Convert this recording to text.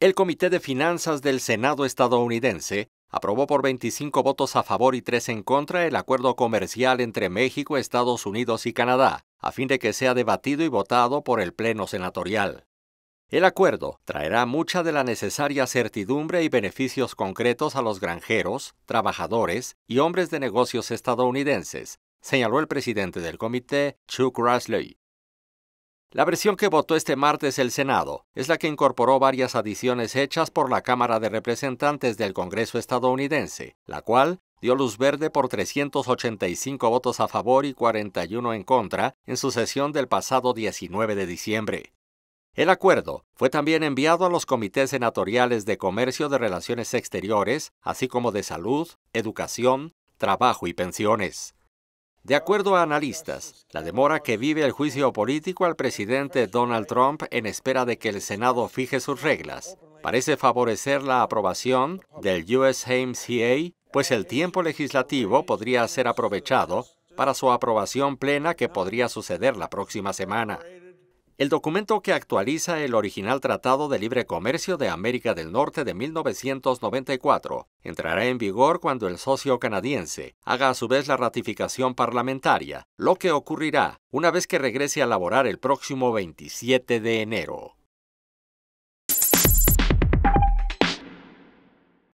El Comité de Finanzas del Senado estadounidense aprobó por 25 votos a favor y 3 en contra el acuerdo comercial entre México, Estados Unidos y Canadá, a fin de que sea debatido y votado por el Pleno Senatorial. El acuerdo traerá mucha de la necesaria certidumbre y beneficios concretos a los granjeros, trabajadores y hombres de negocios estadounidenses, señaló el presidente del comité, Chuck Grassley. La versión que votó este martes el Senado es la que incorporó varias adiciones hechas por la Cámara de Representantes del Congreso estadounidense, la cual dio luz verde por 385 votos a favor y 41 en contra en su sesión del pasado 19 de diciembre. El acuerdo fue también enviado a los comités senatoriales de Comercio de Relaciones Exteriores, así como de Salud, Educación, Trabajo y Pensiones. De acuerdo a analistas, la demora que vive el juicio político al presidente Donald Trump en espera de que el Senado fije sus reglas parece favorecer la aprobación del USMCA, pues el tiempo legislativo podría ser aprovechado para su aprobación plena que podría suceder la próxima semana el documento que actualiza el original Tratado de Libre Comercio de América del Norte de 1994 entrará en vigor cuando el socio canadiense haga a su vez la ratificación parlamentaria, lo que ocurrirá una vez que regrese a laborar el próximo 27 de enero.